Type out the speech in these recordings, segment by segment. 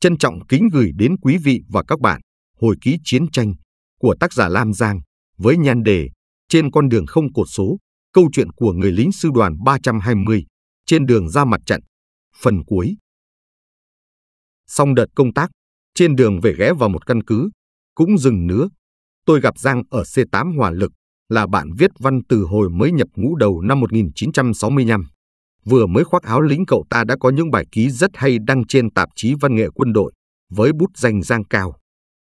trân trọng kính gửi đến quý vị và các bạn hồi ký chiến tranh của tác giả Lam Giang với nhan đề Trên con đường không cột số, câu chuyện của người lính sư đoàn 320 trên đường ra mặt trận, phần cuối. Xong đợt công tác, trên đường về ghé vào một căn cứ, cũng dừng nữa, tôi gặp Giang ở C8 Hòa Lực, là bạn viết văn từ hồi mới nhập ngũ đầu năm 1965 vừa mới khoác áo lính cậu ta đã có những bài ký rất hay đăng trên tạp chí văn nghệ quân đội, với bút danh giang cao.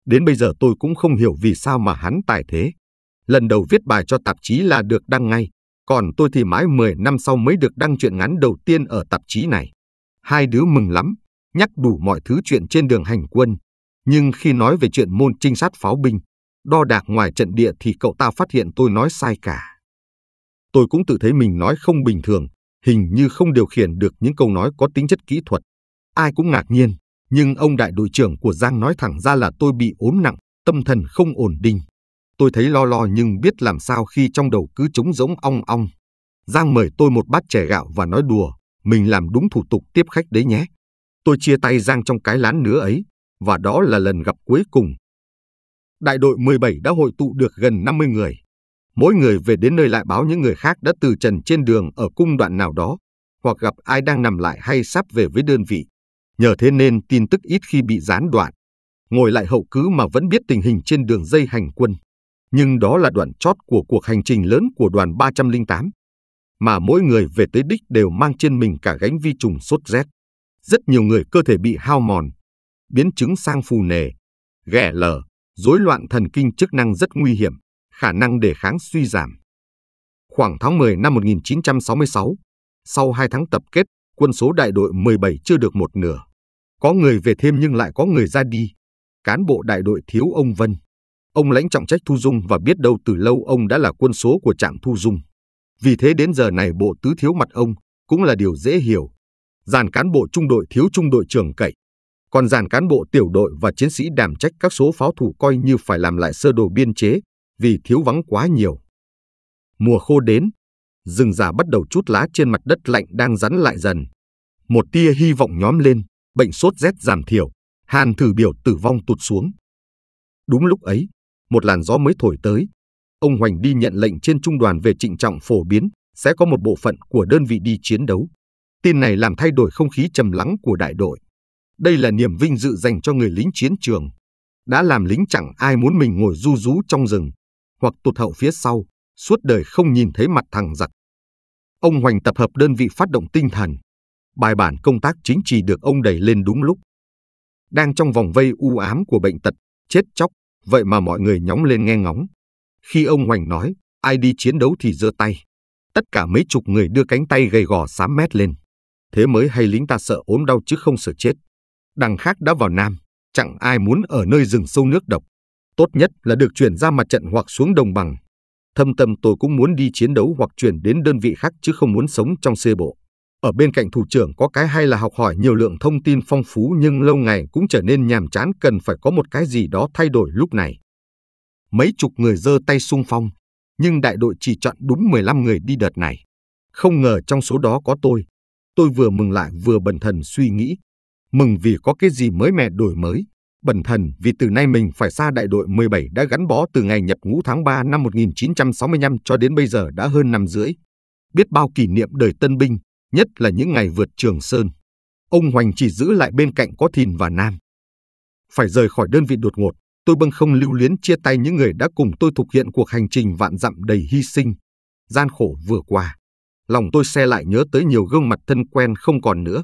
Đến bây giờ tôi cũng không hiểu vì sao mà hắn tài thế. Lần đầu viết bài cho tạp chí là được đăng ngay, còn tôi thì mãi 10 năm sau mới được đăng truyện ngắn đầu tiên ở tạp chí này. Hai đứa mừng lắm, nhắc đủ mọi thứ chuyện trên đường hành quân. Nhưng khi nói về chuyện môn trinh sát pháo binh, đo đạc ngoài trận địa thì cậu ta phát hiện tôi nói sai cả. Tôi cũng tự thấy mình nói không bình thường, hình như không điều khiển được những câu nói có tính chất kỹ thuật. Ai cũng ngạc nhiên, nhưng ông đại đội trưởng của Giang nói thẳng ra là tôi bị ốm nặng, tâm thần không ổn định. Tôi thấy lo lo nhưng biết làm sao khi trong đầu cứ trống rỗng ong ong. Giang mời tôi một bát chè gạo và nói đùa, mình làm đúng thủ tục tiếp khách đấy nhé. Tôi chia tay Giang trong cái lán nứa ấy, và đó là lần gặp cuối cùng. Đại đội 17 đã hội tụ được gần 50 người. Mỗi người về đến nơi lại báo những người khác đã từ trần trên đường ở cung đoạn nào đó, hoặc gặp ai đang nằm lại hay sắp về với đơn vị. Nhờ thế nên tin tức ít khi bị gián đoạn. Ngồi lại hậu cứ mà vẫn biết tình hình trên đường dây hành quân. Nhưng đó là đoạn chót của cuộc hành trình lớn của đoàn 308. Mà mỗi người về tới đích đều mang trên mình cả gánh vi trùng sốt rét. Rất nhiều người cơ thể bị hao mòn, biến chứng sang phù nề, ghẻ lở, rối loạn thần kinh chức năng rất nguy hiểm khả năng đề kháng suy giảm. Khoảng tháng 10 năm 1966, sau 2 tháng tập kết, quân số đại đội 17 chưa được một nửa. Có người về thêm nhưng lại có người ra đi. Cán bộ đại đội thiếu ông Vân. Ông lãnh trọng trách thu dung và biết đâu từ lâu ông đã là quân số của trạm thu dung. Vì thế đến giờ này bộ tứ thiếu mặt ông cũng là điều dễ hiểu. Dàn cán bộ trung đội thiếu trung đội trưởng cậy. Còn dàn cán bộ tiểu đội và chiến sĩ đảm trách các số pháo thủ coi như phải làm lại sơ đồ biên chế vì thiếu vắng quá nhiều. Mùa khô đến, rừng già bắt đầu chút lá trên mặt đất lạnh đang rắn lại dần. Một tia hy vọng nhóm lên, bệnh sốt rét giảm thiểu, hàn thử biểu tử vong tụt xuống. Đúng lúc ấy, một làn gió mới thổi tới. Ông Hoành đi nhận lệnh trên trung đoàn về trịnh trọng phổ biến, sẽ có một bộ phận của đơn vị đi chiến đấu. Tin này làm thay đổi không khí trầm lắng của đại đội. Đây là niềm vinh dự dành cho người lính chiến trường. Đã làm lính chẳng ai muốn mình ngồi du rú trong rừng, hoặc tụt hậu phía sau, suốt đời không nhìn thấy mặt thằng giặc. Ông Hoành tập hợp đơn vị phát động tinh thần. Bài bản công tác chính trị được ông đẩy lên đúng lúc. Đang trong vòng vây u ám của bệnh tật, chết chóc, vậy mà mọi người nhóng lên nghe ngóng. Khi ông Hoành nói, ai đi chiến đấu thì giơ tay. Tất cả mấy chục người đưa cánh tay gầy gò xám mét lên. Thế mới hay lính ta sợ ốm đau chứ không sợ chết. Đằng khác đã vào Nam, chẳng ai muốn ở nơi rừng sâu nước độc tốt nhất là được chuyển ra mặt trận hoặc xuống đồng bằng. Thâm tâm tôi cũng muốn đi chiến đấu hoặc chuyển đến đơn vị khác chứ không muốn sống trong xê bộ. Ở bên cạnh thủ trưởng có cái hay là học hỏi nhiều lượng thông tin phong phú nhưng lâu ngày cũng trở nên nhàm chán cần phải có một cái gì đó thay đổi lúc này. Mấy chục người giơ tay sung phong, nhưng đại đội chỉ chọn đúng 15 người đi đợt này. Không ngờ trong số đó có tôi. Tôi vừa mừng lại vừa bần thần suy nghĩ. Mừng vì có cái gì mới mẻ đổi mới, bẩn thần vì từ nay mình phải xa đại đội 17 đã gắn bó từ ngày nhập ngũ tháng 3 năm 1965 cho đến bây giờ đã hơn năm rưỡi. Biết bao kỷ niệm đời tân binh, nhất là những ngày vượt Trường Sơn. Ông Hoành chỉ giữ lại bên cạnh có Thìn và Nam. Phải rời khỏi đơn vị đột ngột, tôi bâng không lưu luyến chia tay những người đã cùng tôi thực hiện cuộc hành trình vạn dặm đầy hy sinh, gian khổ vừa qua. Lòng tôi xe lại nhớ tới nhiều gương mặt thân quen không còn nữa.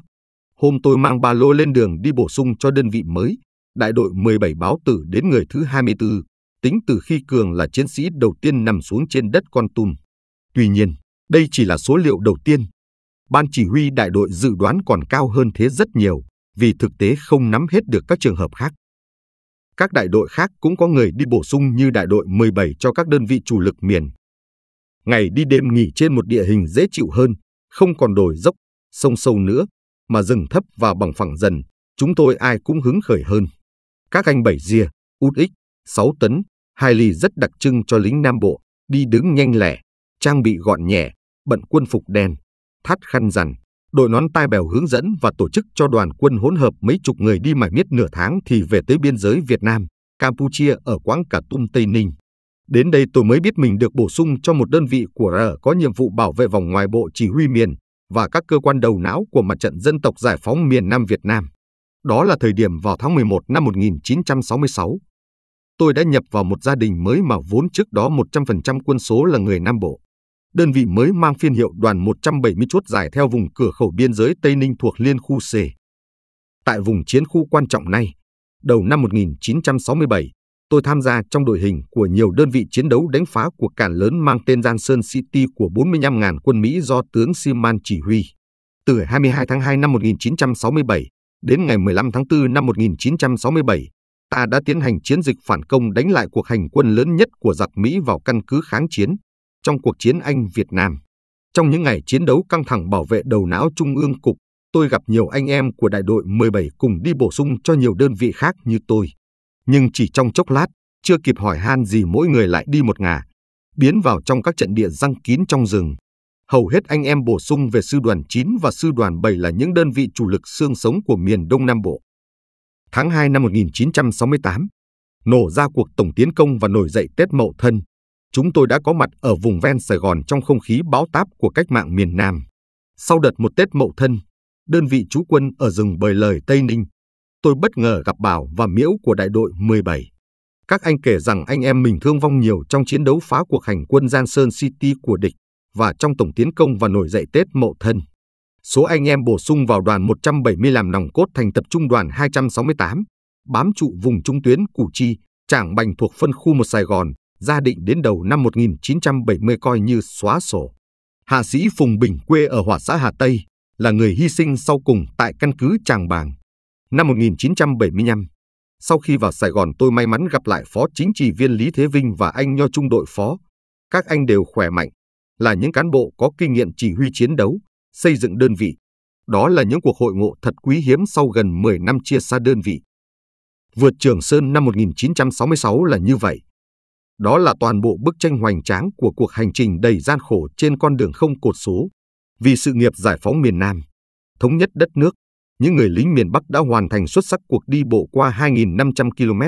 Hôm tôi mang ba lô lên đường đi bổ sung cho đơn vị mới, đại đội 17 báo tử đến người thứ 24, tính từ khi Cường là chiến sĩ đầu tiên nằm xuống trên đất Con Tum. Tuy nhiên, đây chỉ là số liệu đầu tiên. Ban chỉ huy đại đội dự đoán còn cao hơn thế rất nhiều, vì thực tế không nắm hết được các trường hợp khác. Các đại đội khác cũng có người đi bổ sung như đại đội 17 cho các đơn vị chủ lực miền. Ngày đi đêm nghỉ trên một địa hình dễ chịu hơn, không còn đồi dốc, sông sâu nữa, mà rừng thấp và bằng phẳng dần, chúng tôi ai cũng hứng khởi hơn. Các anh bảy ria, út ích, 6 tấn, hai ly rất đặc trưng cho lính Nam Bộ, đi đứng nhanh lẻ, trang bị gọn nhẹ, bận quân phục đen, thắt khăn rằn, đội nón tai bèo hướng dẫn và tổ chức cho đoàn quân hỗn hợp mấy chục người đi mải miết nửa tháng thì về tới biên giới Việt Nam, Campuchia ở quãng Cả Tum Tây Ninh. Đến đây tôi mới biết mình được bổ sung cho một đơn vị của R có nhiệm vụ bảo vệ vòng ngoài bộ chỉ huy miền và các cơ quan đầu não của mặt trận dân tộc giải phóng miền Nam Việt Nam. Đó là thời điểm vào tháng 11 năm 1966. Tôi đã nhập vào một gia đình mới mà vốn trước đó 100% quân số là người Nam Bộ. Đơn vị mới mang phiên hiệu đoàn 170 chốt dài theo vùng cửa khẩu biên giới Tây Ninh thuộc Liên khu C. Tại vùng chiến khu quan trọng này, đầu năm 1967, tôi tham gia trong đội hình của nhiều đơn vị chiến đấu đánh phá cuộc cản lớn mang tên Sơn City của 45.000 quân Mỹ do tướng Seaman chỉ huy. Từ 22 tháng 2 năm 1967, Đến ngày 15 tháng 4 năm 1967, ta đã tiến hành chiến dịch phản công đánh lại cuộc hành quân lớn nhất của giặc Mỹ vào căn cứ kháng chiến trong cuộc chiến Anh-Việt Nam. Trong những ngày chiến đấu căng thẳng bảo vệ đầu não Trung ương Cục, tôi gặp nhiều anh em của đại đội 17 cùng đi bổ sung cho nhiều đơn vị khác như tôi. Nhưng chỉ trong chốc lát, chưa kịp hỏi han gì mỗi người lại đi một ngả, biến vào trong các trận địa răng kín trong rừng hầu hết anh em bổ sung về Sư đoàn 9 và Sư đoàn 7 là những đơn vị chủ lực xương sống của miền Đông Nam Bộ. Tháng 2 năm 1968, nổ ra cuộc tổng tiến công và nổi dậy Tết Mậu Thân, chúng tôi đã có mặt ở vùng ven Sài Gòn trong không khí báo táp của cách mạng miền Nam. Sau đợt một Tết Mậu Thân, đơn vị trú quân ở rừng Bời Lời Tây Ninh, tôi bất ngờ gặp Bảo và Miễu của đại đội 17. Các anh kể rằng anh em mình thương vong nhiều trong chiến đấu phá cuộc hành quân Gian Sơn City của địch và trong tổng tiến công và nổi dậy Tết Mậu Thân. Số anh em bổ sung vào đoàn 170 làm nòng cốt thành tập trung đoàn 268, bám trụ vùng trung tuyến Củ Chi, Trảng Bành thuộc phân khu một Sài Gòn, gia định đến đầu năm 1970 coi như xóa sổ. Hạ sĩ Phùng Bình quê ở Hỏa xã Hà Tây là người hy sinh sau cùng tại căn cứ Tràng Bàng. Năm 1975, sau khi vào Sài Gòn tôi may mắn gặp lại Phó Chính trị viên Lý Thế Vinh và anh Nho Trung đội Phó. Các anh đều khỏe mạnh, là những cán bộ có kinh nghiệm chỉ huy chiến đấu, xây dựng đơn vị. Đó là những cuộc hội ngộ thật quý hiếm sau gần 10 năm chia xa đơn vị. Vượt Trường Sơn năm 1966 là như vậy. Đó là toàn bộ bức tranh hoành tráng của cuộc hành trình đầy gian khổ trên con đường không cột số. Vì sự nghiệp giải phóng miền Nam, thống nhất đất nước, những người lính miền Bắc đã hoàn thành xuất sắc cuộc đi bộ qua 2.500 km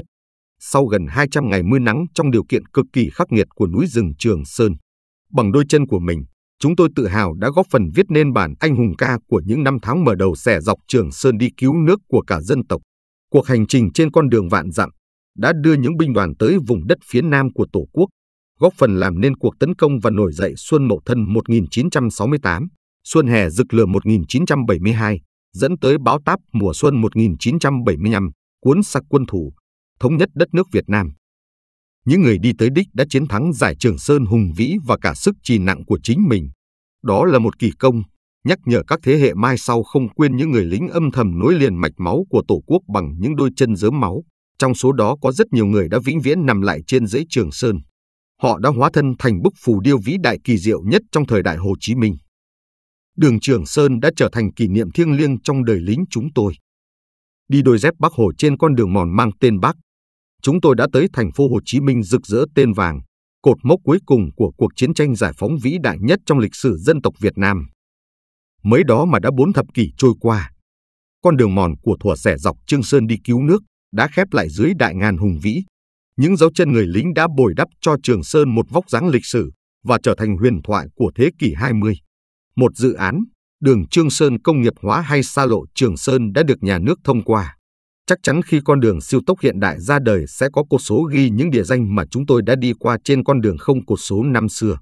sau gần 200 ngày mưa nắng trong điều kiện cực kỳ khắc nghiệt của núi rừng Trường Sơn. Bằng đôi chân của mình, chúng tôi tự hào đã góp phần viết nên bản anh hùng ca của những năm tháng mở đầu xẻ dọc Trường Sơn đi cứu nước của cả dân tộc. Cuộc hành trình trên con đường vạn dặm đã đưa những binh đoàn tới vùng đất phía nam của Tổ quốc, góp phần làm nên cuộc tấn công và nổi dậy Xuân Mậu Thân 1968, Xuân Hè Dực Lửa 1972, dẫn tới báo táp mùa xuân 1975, cuốn sạc quân thủ, thống nhất đất nước Việt Nam những người đi tới đích đã chiến thắng giải Trường Sơn hùng vĩ và cả sức trì nặng của chính mình. Đó là một kỳ công, nhắc nhở các thế hệ mai sau không quên những người lính âm thầm nối liền mạch máu của Tổ quốc bằng những đôi chân dớm máu. Trong số đó có rất nhiều người đã vĩnh viễn nằm lại trên dãy Trường Sơn. Họ đã hóa thân thành bức phù điêu vĩ đại kỳ diệu nhất trong thời đại Hồ Chí Minh. Đường Trường Sơn đã trở thành kỷ niệm thiêng liêng trong đời lính chúng tôi. Đi đôi dép bắc Hồ trên con đường mòn mang tên Bác, chúng tôi đã tới thành phố Hồ Chí Minh rực rỡ tên vàng, cột mốc cuối cùng của cuộc chiến tranh giải phóng vĩ đại nhất trong lịch sử dân tộc Việt Nam. Mới đó mà đã bốn thập kỷ trôi qua, con đường mòn của thủa xẻ dọc Trương Sơn đi cứu nước đã khép lại dưới đại ngàn hùng vĩ. Những dấu chân người lính đã bồi đắp cho Trường Sơn một vóc dáng lịch sử và trở thành huyền thoại của thế kỷ 20. Một dự án, đường Trương Sơn công nghiệp hóa hay xa lộ Trường Sơn đã được nhà nước thông qua. Chắc chắn khi con đường siêu tốc hiện đại ra đời sẽ có cột số ghi những địa danh mà chúng tôi đã đi qua trên con đường không cột số năm xưa.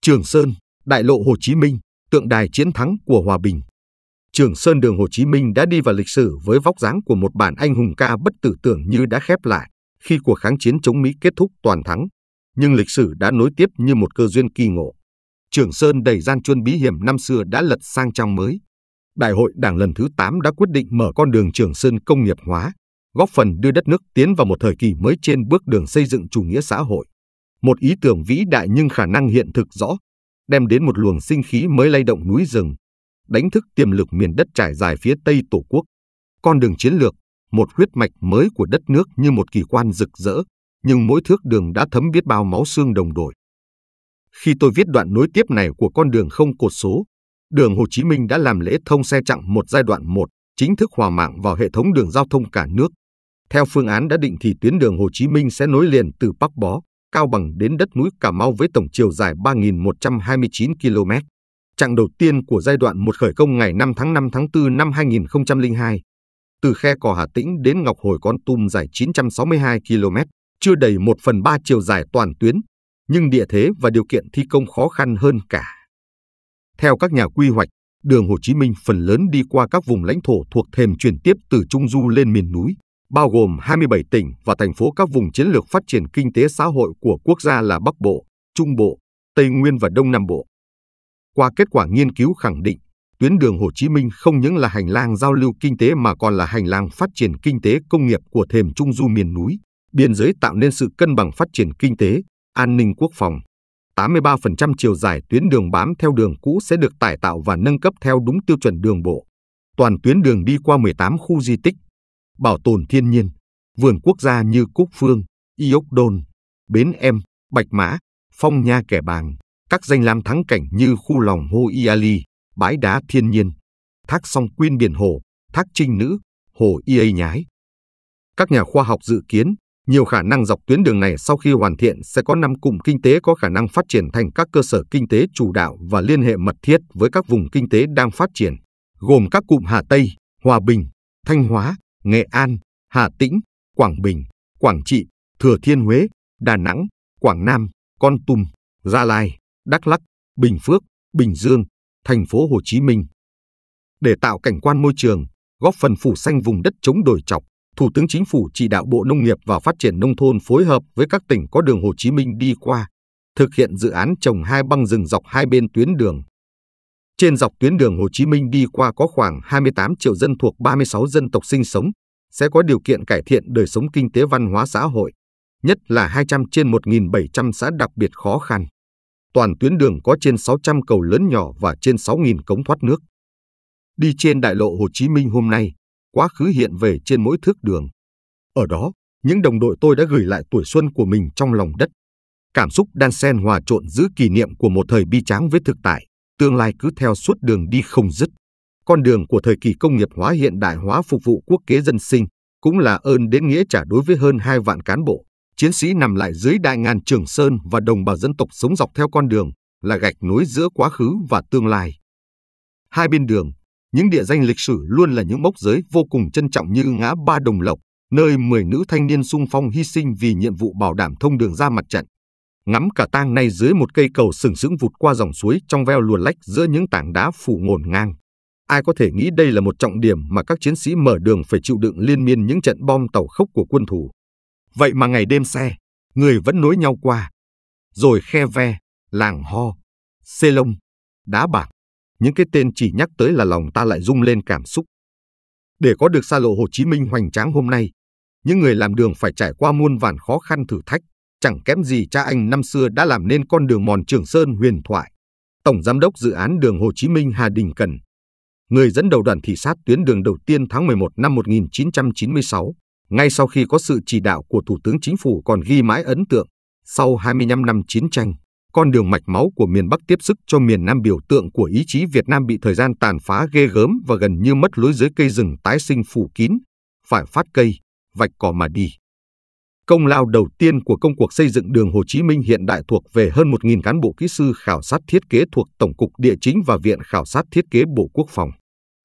Trường Sơn, đại lộ Hồ Chí Minh, tượng đài chiến thắng của hòa bình. Trường Sơn đường Hồ Chí Minh đã đi vào lịch sử với vóc dáng của một bản anh hùng ca bất tử tưởng như đã khép lại khi cuộc kháng chiến chống Mỹ kết thúc toàn thắng. Nhưng lịch sử đã nối tiếp như một cơ duyên kỳ ngộ. Trường Sơn đầy gian truân bí hiểm năm xưa đã lật sang trang mới. Đại hội Đảng lần thứ 8 đã quyết định mở con đường Trường Sơn công nghiệp hóa, góp phần đưa đất nước tiến vào một thời kỳ mới trên bước đường xây dựng chủ nghĩa xã hội. Một ý tưởng vĩ đại nhưng khả năng hiện thực rõ, đem đến một luồng sinh khí mới lay động núi rừng, đánh thức tiềm lực miền đất trải dài phía Tây Tổ quốc. Con đường chiến lược, một huyết mạch mới của đất nước như một kỳ quan rực rỡ, nhưng mỗi thước đường đã thấm biết bao máu xương đồng đội. Khi tôi viết đoạn nối tiếp này của con đường không cột số, đường Hồ Chí Minh đã làm lễ thông xe chặng một giai đoạn 1, chính thức hòa mạng vào hệ thống đường giao thông cả nước. Theo phương án đã định thì tuyến đường Hồ Chí Minh sẽ nối liền từ Bắc Bó, Cao Bằng đến đất núi Cà Mau với tổng chiều dài 3.129 km. Chặng đầu tiên của giai đoạn một khởi công ngày 5 tháng 5 tháng 4 năm 2002. Từ khe cò Hà Tĩnh đến Ngọc Hồi Con Tum dài 962 km, chưa đầy 1 phần 3 chiều dài toàn tuyến, nhưng địa thế và điều kiện thi công khó khăn hơn cả. Theo các nhà quy hoạch, đường Hồ Chí Minh phần lớn đi qua các vùng lãnh thổ thuộc thềm truyền tiếp từ Trung Du lên miền núi, bao gồm 27 tỉnh và thành phố các vùng chiến lược phát triển kinh tế xã hội của quốc gia là Bắc Bộ, Trung Bộ, Tây Nguyên và Đông Nam Bộ. Qua kết quả nghiên cứu khẳng định, tuyến đường Hồ Chí Minh không những là hành lang giao lưu kinh tế mà còn là hành lang phát triển kinh tế công nghiệp của thềm Trung Du miền núi, biên giới tạo nên sự cân bằng phát triển kinh tế, an ninh quốc phòng, 83% chiều dài tuyến đường bám theo đường cũ sẽ được cải tạo và nâng cấp theo đúng tiêu chuẩn đường bộ. Toàn tuyến đường đi qua 18 khu di tích, bảo tồn thiên nhiên, vườn quốc gia như Cúc Phương, Yốc Đôn, Bến Em, Bạch Mã, Phong Nha Kẻ Bàng, các danh lam thắng cảnh như khu lòng Hô Iali, bãi đá thiên nhiên, thác song quyên biển hồ, thác trinh nữ, hồ Ia Nhái. Các nhà khoa học dự kiến nhiều khả năng dọc tuyến đường này sau khi hoàn thiện sẽ có 5 cụm kinh tế có khả năng phát triển thành các cơ sở kinh tế chủ đạo và liên hệ mật thiết với các vùng kinh tế đang phát triển, gồm các cụm Hà Tây, Hòa Bình, Thanh Hóa, Nghệ An, Hà Tĩnh, Quảng Bình, Quảng Trị, Thừa Thiên Huế, Đà Nẵng, Quảng Nam, Con Tum, Gia Lai, Đắk Lắc, Bình Phước, Bình Dương, thành phố Hồ Chí Minh. Để tạo cảnh quan môi trường, góp phần phủ xanh vùng đất chống đồi chọc, Thủ tướng Chính phủ chỉ đạo Bộ Nông nghiệp và Phát triển Nông thôn phối hợp với các tỉnh có đường Hồ Chí Minh đi qua, thực hiện dự án trồng hai băng rừng dọc hai bên tuyến đường. Trên dọc tuyến đường Hồ Chí Minh đi qua có khoảng 28 triệu dân thuộc 36 dân tộc sinh sống, sẽ có điều kiện cải thiện đời sống kinh tế văn hóa xã hội, nhất là 200 trên 1.700 xã đặc biệt khó khăn. Toàn tuyến đường có trên 600 cầu lớn nhỏ và trên 6.000 cống thoát nước. Đi trên đại lộ Hồ Chí Minh hôm nay, quá khứ hiện về trên mỗi thước đường. Ở đó, những đồng đội tôi đã gửi lại tuổi xuân của mình trong lòng đất. Cảm xúc đan xen hòa trộn giữa kỷ niệm của một thời bi tráng với thực tại, tương lai cứ theo suốt đường đi không dứt. Con đường của thời kỳ công nghiệp hóa hiện đại hóa phục vụ quốc kế dân sinh cũng là ơn đến nghĩa trả đối với hơn hai vạn cán bộ, chiến sĩ nằm lại dưới đại ngàn Trường Sơn và đồng bào dân tộc sống dọc theo con đường là gạch nối giữa quá khứ và tương lai. Hai bên đường, những địa danh lịch sử luôn là những mốc giới vô cùng trân trọng như ngã Ba Đồng Lộc, nơi 10 nữ thanh niên sung phong hy sinh vì nhiệm vụ bảo đảm thông đường ra mặt trận. Ngắm cả tang này dưới một cây cầu sừng sững vụt qua dòng suối trong veo luồn lách giữa những tảng đá phủ ngổn ngang. Ai có thể nghĩ đây là một trọng điểm mà các chiến sĩ mở đường phải chịu đựng liên miên những trận bom tàu khốc của quân thù. Vậy mà ngày đêm xe, người vẫn nối nhau qua. Rồi khe ve, làng ho, xê lông, đá bạc, những cái tên chỉ nhắc tới là lòng ta lại rung lên cảm xúc. Để có được xa lộ Hồ Chí Minh hoành tráng hôm nay, những người làm đường phải trải qua muôn vàn khó khăn thử thách, chẳng kém gì cha anh năm xưa đã làm nên con đường mòn Trường Sơn huyền thoại. Tổng Giám đốc Dự án Đường Hồ Chí Minh Hà Đình Cần, người dẫn đầu đoàn thị sát tuyến đường đầu tiên tháng 11 năm 1996, ngay sau khi có sự chỉ đạo của Thủ tướng Chính phủ còn ghi mãi ấn tượng, sau 25 năm chiến tranh con đường mạch máu của miền Bắc tiếp sức cho miền Nam biểu tượng của ý chí Việt Nam bị thời gian tàn phá ghê gớm và gần như mất lối dưới cây rừng tái sinh phủ kín, phải phát cây, vạch cỏ mà đi. Công lao đầu tiên của công cuộc xây dựng đường Hồ Chí Minh hiện đại thuộc về hơn 1.000 cán bộ kỹ sư khảo sát thiết kế thuộc Tổng cục Địa chính và Viện Khảo sát Thiết kế Bộ Quốc phòng.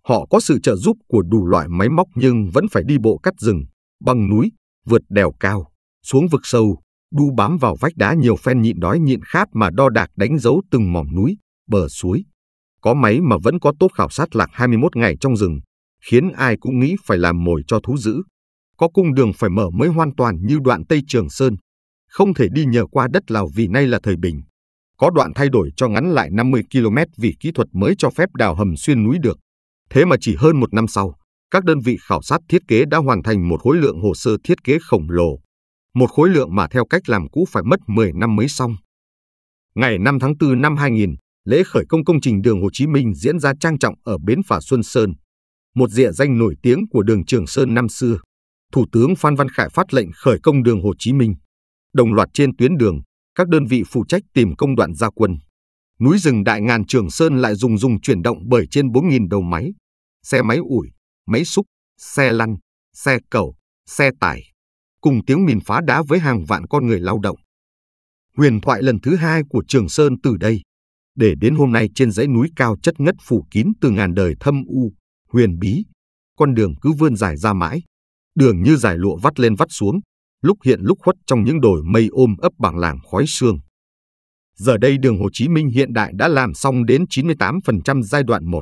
Họ có sự trợ giúp của đủ loại máy móc nhưng vẫn phải đi bộ cắt rừng, băng núi, vượt đèo cao, xuống vực sâu, đu bám vào vách đá nhiều phen nhịn đói nhịn khát mà đo đạc đánh dấu từng mỏm núi, bờ suối. Có máy mà vẫn có tốt khảo sát lạc 21 ngày trong rừng, khiến ai cũng nghĩ phải làm mồi cho thú dữ. Có cung đường phải mở mới hoàn toàn như đoạn Tây Trường Sơn. Không thể đi nhờ qua đất Lào vì nay là thời bình. Có đoạn thay đổi cho ngắn lại 50 km vì kỹ thuật mới cho phép đào hầm xuyên núi được. Thế mà chỉ hơn một năm sau, các đơn vị khảo sát thiết kế đã hoàn thành một khối lượng hồ sơ thiết kế khổng lồ một khối lượng mà theo cách làm cũ phải mất 10 năm mới xong. Ngày 5 tháng 4 năm 2000, lễ khởi công công trình đường Hồ Chí Minh diễn ra trang trọng ở bến phà Xuân Sơn, một địa danh nổi tiếng của đường Trường Sơn năm xưa. Thủ tướng Phan Văn Khải phát lệnh khởi công đường Hồ Chí Minh. Đồng loạt trên tuyến đường, các đơn vị phụ trách tìm công đoạn gia quân. Núi rừng Đại Ngàn Trường Sơn lại dùng dùng chuyển động bởi trên 4.000 đầu máy, xe máy ủi, máy xúc, xe lăn, xe cầu, xe tải, cùng tiếng mìn phá đá với hàng vạn con người lao động. Huyền thoại lần thứ hai của Trường Sơn từ đây, để đến hôm nay trên dãy núi cao chất ngất phủ kín từ ngàn đời thâm u, huyền bí, con đường cứ vươn dài ra mãi, đường như dài lụa vắt lên vắt xuống, lúc hiện lúc khuất trong những đồi mây ôm ấp bảng làng khói sương. Giờ đây đường Hồ Chí Minh hiện đại đã làm xong đến 98% giai đoạn 1.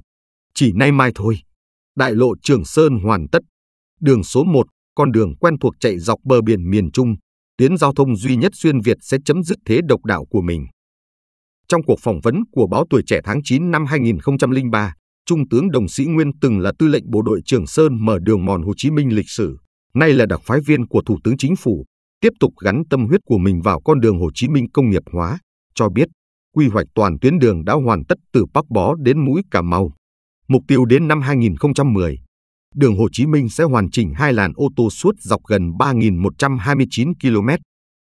Chỉ nay mai thôi, đại lộ Trường Sơn hoàn tất, đường số 1 con đường quen thuộc chạy dọc bờ biển miền Trung, tuyến giao thông duy nhất xuyên Việt sẽ chấm dứt thế độc đạo của mình. Trong cuộc phỏng vấn của báo Tuổi Trẻ tháng 9 năm 2003, Trung tướng Đồng Sĩ Nguyên từng là tư lệnh bộ đội Trường Sơn mở đường mòn Hồ Chí Minh lịch sử, nay là đặc phái viên của Thủ tướng Chính phủ, tiếp tục gắn tâm huyết của mình vào con đường Hồ Chí Minh công nghiệp hóa, cho biết quy hoạch toàn tuyến đường đã hoàn tất từ Bắc Bó đến mũi Cà Mau. Mục tiêu đến năm 2010, đường Hồ Chí Minh sẽ hoàn chỉnh hai làn ô tô suốt dọc gần 3.129 km,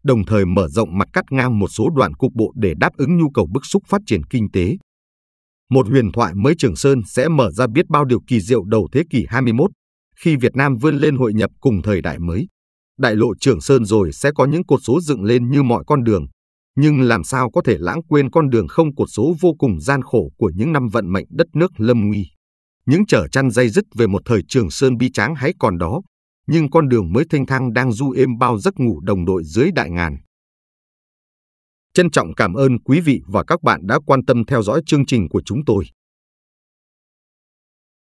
đồng thời mở rộng mặt cắt ngang một số đoạn cục bộ để đáp ứng nhu cầu bức xúc phát triển kinh tế. Một huyền thoại mới Trường Sơn sẽ mở ra biết bao điều kỳ diệu đầu thế kỷ 21, khi Việt Nam vươn lên hội nhập cùng thời đại mới. Đại lộ Trường Sơn rồi sẽ có những cột số dựng lên như mọi con đường, nhưng làm sao có thể lãng quên con đường không cột số vô cùng gian khổ của những năm vận mệnh đất nước lâm nguy. Những trở chăn dây dứt về một thời trường sơn bi tráng hãy còn đó, nhưng con đường mới thanh thang đang du êm bao giấc ngủ đồng đội dưới đại ngàn. Trân trọng cảm ơn quý vị và các bạn đã quan tâm theo dõi chương trình của chúng tôi.